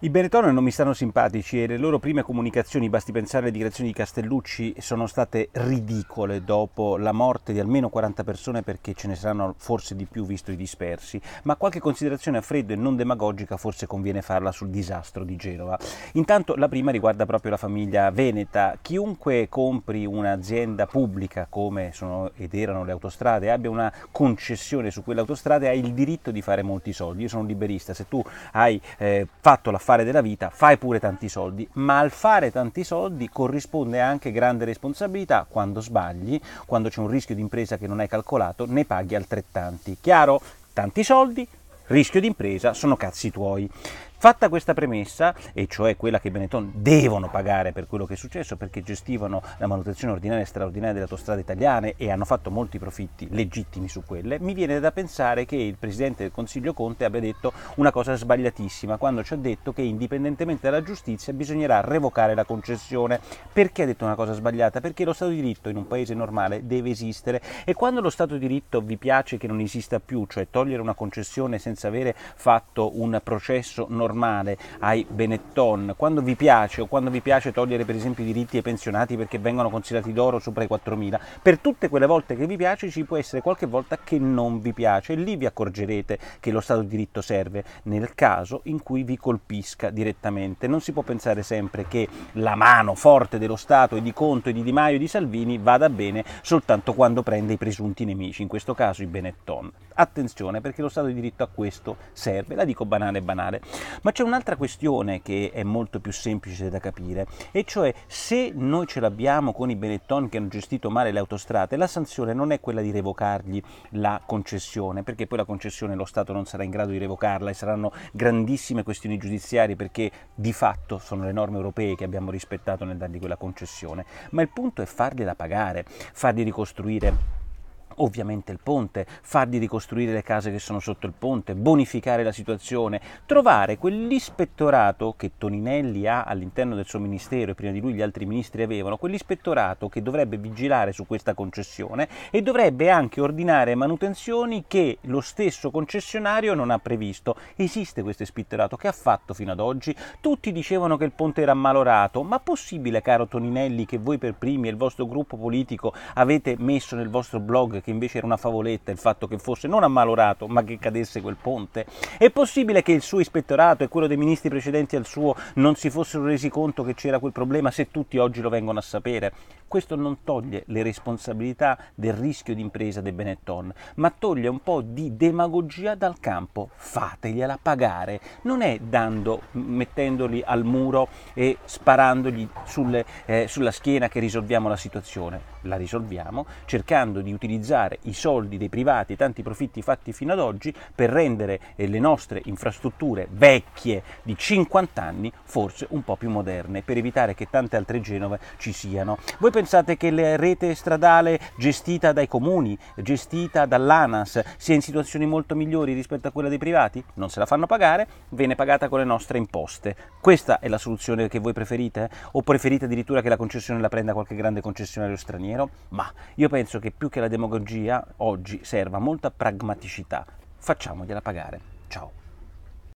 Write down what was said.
I Benetton non mi stanno simpatici e le loro prime comunicazioni, basti pensare alle dichiarazioni di Castellucci, sono state ridicole dopo la morte di almeno 40 persone perché ce ne saranno forse di più visto i dispersi, ma qualche considerazione a freddo e non demagogica forse conviene farla sul disastro di Genova. Intanto la prima riguarda proprio la famiglia Veneta. Chiunque compri un'azienda pubblica come sono ed erano le autostrade e abbia una concessione su quelle autostrade ha il diritto di fare molti soldi. Io sono liberista, se tu hai eh, fatto la fare della vita fai pure tanti soldi, ma al fare tanti soldi corrisponde anche grande responsabilità quando sbagli, quando c'è un rischio di impresa che non hai calcolato, ne paghi altrettanti. Chiaro? Tanti soldi, rischio di impresa sono cazzi tuoi. Fatta questa premessa, e cioè quella che Benetton devono pagare per quello che è successo perché gestivano la manutenzione ordinaria e straordinaria delle autostrade italiane e hanno fatto molti profitti legittimi su quelle, mi viene da pensare che il Presidente del Consiglio Conte abbia detto una cosa sbagliatissima quando ci ha detto che indipendentemente dalla giustizia bisognerà revocare la concessione. Perché ha detto una cosa sbagliata? Perché lo Stato di diritto in un paese normale deve esistere e quando lo Stato di diritto vi piace che non esista più, cioè togliere una concessione senza avere fatto un processo normale, normale ai Benetton, quando vi piace o quando vi piace togliere per esempio i diritti ai pensionati perché vengono considerati d'oro sopra i 4.000, per tutte quelle volte che vi piace ci può essere qualche volta che non vi piace e lì vi accorgerete che lo Stato di diritto serve nel caso in cui vi colpisca direttamente. Non si può pensare sempre che la mano forte dello Stato e di Conte, di Di Maio e di Salvini vada bene soltanto quando prende i presunti nemici, in questo caso i Benetton. Attenzione perché lo Stato di diritto a questo serve, la dico banale banale. Ma c'è un'altra questione che è molto più semplice da capire, e cioè se noi ce l'abbiamo con i Benetton che hanno gestito male le autostrade, la sanzione non è quella di revocargli la concessione, perché poi la concessione lo Stato non sarà in grado di revocarla e saranno grandissime questioni giudiziarie perché di fatto sono le norme europee che abbiamo rispettato nel dargli quella concessione. Ma il punto è fargliela pagare, fargli ricostruire ovviamente il ponte, fargli ricostruire le case che sono sotto il ponte, bonificare la situazione, trovare quell'ispettorato che Toninelli ha all'interno del suo ministero e prima di lui gli altri ministri avevano, quell'ispettorato che dovrebbe vigilare su questa concessione e dovrebbe anche ordinare manutenzioni che lo stesso concessionario non ha previsto. Esiste questo ispettorato che ha fatto fino ad oggi? Tutti dicevano che il ponte era malorato, ma possibile, caro Toninelli, che voi per primi e il vostro gruppo politico avete messo nel vostro blog che che invece era una favoletta il fatto che fosse non ammalorato, ma che cadesse quel ponte? È possibile che il suo ispettorato e quello dei ministri precedenti al suo non si fossero resi conto che c'era quel problema se tutti oggi lo vengono a sapere? Questo non toglie le responsabilità del rischio d'impresa di Benetton, ma toglie un po' di demagogia dal campo. Fategliela pagare. Non è dando, mettendoli al muro e sparandogli sulle, eh, sulla schiena che risolviamo la situazione. La risolviamo cercando di utilizzare utilizzare i soldi dei privati e tanti profitti fatti fino ad oggi per rendere eh, le nostre infrastrutture vecchie di 50 anni forse un po' più moderne, per evitare che tante altre Genova ci siano. Voi pensate che la rete stradale gestita dai comuni, gestita dall'ANAS, sia in situazioni molto migliori rispetto a quella dei privati? Non se la fanno pagare, viene pagata con le nostre imposte. Questa è la soluzione che voi preferite? O preferite addirittura che la concessione la prenda qualche grande concessionario straniero? Ma io penso che più che la demagogia oggi serva molta pragmaticità. Facciamogliela pagare. Ciao.